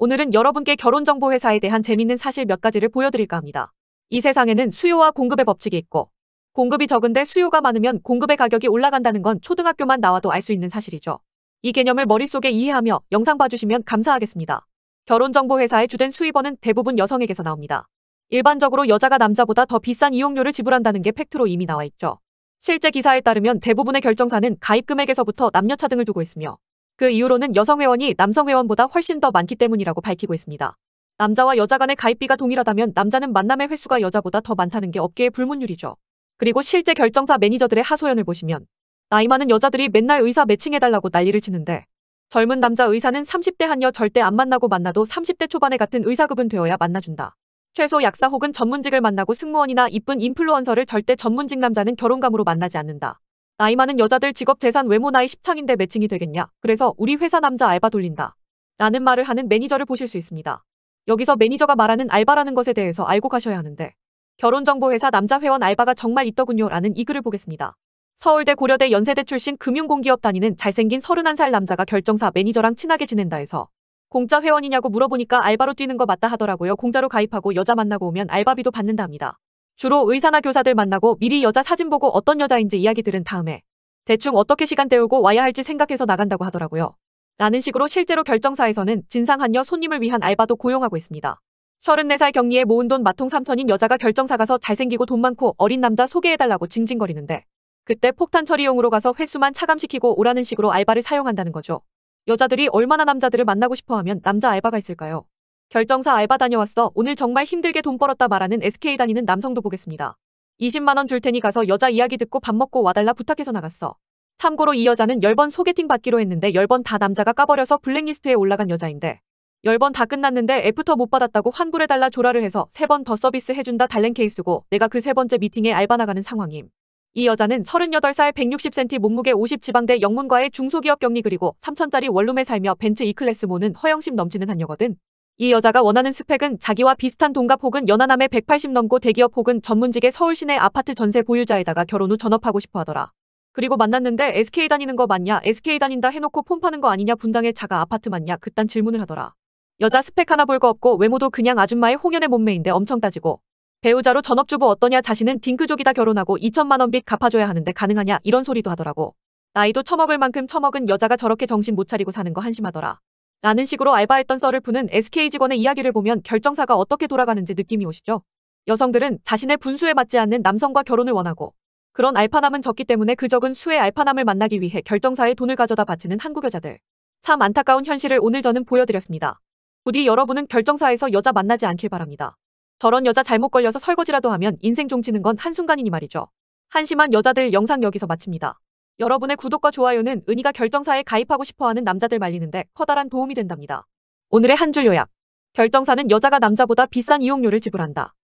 오늘은 여러분께 결혼정보회사에 대한 재밌는 사실 몇 가지를 보여드릴까 합니다. 이 세상에는 수요와 공급의 법칙이 있고 공급이 적은데 수요가 많으면 공급의 가격이 올라간다는 건 초등학교만 나와도 알 수 있는 사실이죠. 이 개념을 머릿속에 이해하며 영상 봐주시면 감사하겠습니다. 결혼정보회사의 주된 수입원은 대부분 여성에게서 나옵니다. 일반적으로 여자가 남자보다 더 비싼 이용료를 지불한다는 게 팩트로 이미 나와 있죠. 실제 기사에 따르면 대부분의 결정사는 가입금액에서부터 남녀차 등을 두고 있으며 그 이후로는 여성 회원이 남성 회원보다 훨씬 더 많기 때문이라고 밝히고 있습니다. 남자와 여자 간의 가입비가 동일하다면 남자는 만남의 횟수가 여자보다 더 많다는 게 업계의 불문율이죠. 그리고 실제 결정사 매니저들의 하소연을 보시면 나이 많은 여자들이 맨날 의사 매칭해달라고 난리를 치는데 젊은 남자 의사는 30대 한여 절대 안 만나고 만나도 30대 초반에 같은 의사급은 되어야 만나준다. 최소 약사 혹은 전문직을 만나고 승무원이나 이쁜 인플루언서를 절대 전문직 남자는 결혼감으로 만나지 않는다. 나이 많은 여자들 직업 재산 외모 나이 1 0창인데 매칭이 되겠냐. 그래서 우리 회사 남자 알바 돌린다. 라는 말을 하는 매니저를 보실 수 있습니다. 여기서 매니저가 말하는 알바라는 것에 대해서 알고 가셔야 하는데 결혼정보회사 남자 회원 알바가 정말 있더군요 라는 이 글을 보겠습니다. 서울대 고려대 연세대 출신 금융공기업 다니는 잘생긴 31살 남자가 결정사 매니저랑 친하게 지낸다 해서 공짜 회원이냐고 물어보니까 알바로 뛰는 거 맞다 하더라고요. 공짜로 가입하고 여자 만나고 오면 알바비도 받는다 합니다. 주로 의사나 교사들 만나고 미리 여자 사진 보고 어떤 여자인지 이야기 들은 다음에 대충 어떻게 시간 때우고 와야 할지 생각해서 나간다고 하더라고요. 라는 식으로 실제로 결정사에서는 진상한여 손님을 위한 알바도 고용하고 있습니다. 34살 경리에 모은 돈 마통 3천인 여자가 결정사 가서 잘생기고 돈 많고 어린 남자 소개해달라고 징징거리는데 그때 폭탄 처리용으로 가서 횟수만 차감시키고 오라는 식으로 알바를 사용한다는 거죠. 여자들이 얼마나 남자들을 만나고 싶어하면 남자 알바가 있을까요? 결정사 알바 다녀왔어. 오늘 정말 힘들게 돈 벌었다 말하는 SK 다니는 남성도 보겠습니다. 20만원 줄 테니 가서 여자 이야기 듣고 밥 먹고 와달라 부탁해서 나갔어. 참고로 이 여자는 10번 소개팅 받기로 했는데 10번 다 남자가 까버려서 블랙리스트에 올라간 여자인데 10번 다 끝났는데 애프터 못 받았다고 환불해달라 조라를 해서 3번 더 서비스 해준다 달랜 케이스고 내가 그 세 번째 미팅에 알바 나가는 상황임. 이 여자는 38살 160cm 몸무게 50지방대 영문과의 중소기업 경리 그리고 3천짜리 원룸에 살며 벤츠 E클래스 모는 허영심 넘치는 한녀거든 이 여자가 원하는 스펙은 자기와 비슷한 동갑 혹은 연하남의 180 넘고 대기업 혹은 전문직의 서울 시내 아파트 전세 보유자에다가 결혼 후 전업하고 싶어 하더라. 그리고 만났는데 SK 다니는 거 맞냐? SK 다닌다 해놓고 폰 파는 거 아니냐? 분당의 자가 아파트 맞냐? 그딴 질문을 하더라. 여자 스펙 하나 볼 거 없고 외모도 그냥 아줌마의 홍연의 몸매인데 엄청 따지고 배우자로 전업주부 어떠냐 자신은 딩크족이다 결혼하고 2천만 원 빚 갚아줘야 하는데 가능하냐 이런 소리도 하더라고. 나이도 처먹을 만큼 처먹은 여자가 저렇게 정신 못 차리고 사는 거 한심하더라. 라는 식으로 알바했던 썰을 푸는 SK 직원의 이야기를 보면 결정사가 어떻게 돌아가는지 느낌이 오시죠? 여성들은 자신의 분수에 맞지 않는 남성과 결혼을 원하고 그런 알파남은 적기 때문에 그 적은 수의 알파남을 만나기 위해 결정사의 돈을 가져다 바치는 한국 여자들. 참 안타까운 현실을 오늘 저는 보여드렸습니다. 부디 여러분은 결정사에서 여자 만나지 않길 바랍니다. 저런 여자 잘못 걸려서 설거지라도 하면 인생 종치는 건 한순간이니 말이죠. 한심한 여자들 영상 여기서 마칩니다. 여러분의 구독과 좋아요는 은희가 결정사에 가입하고 싶어하는 남자들 말리는데 커다란 도움이 된답니다. 오늘의 한 줄 요약. 결정사는 여자가 남자보다 비싼 이용료를 지불한다.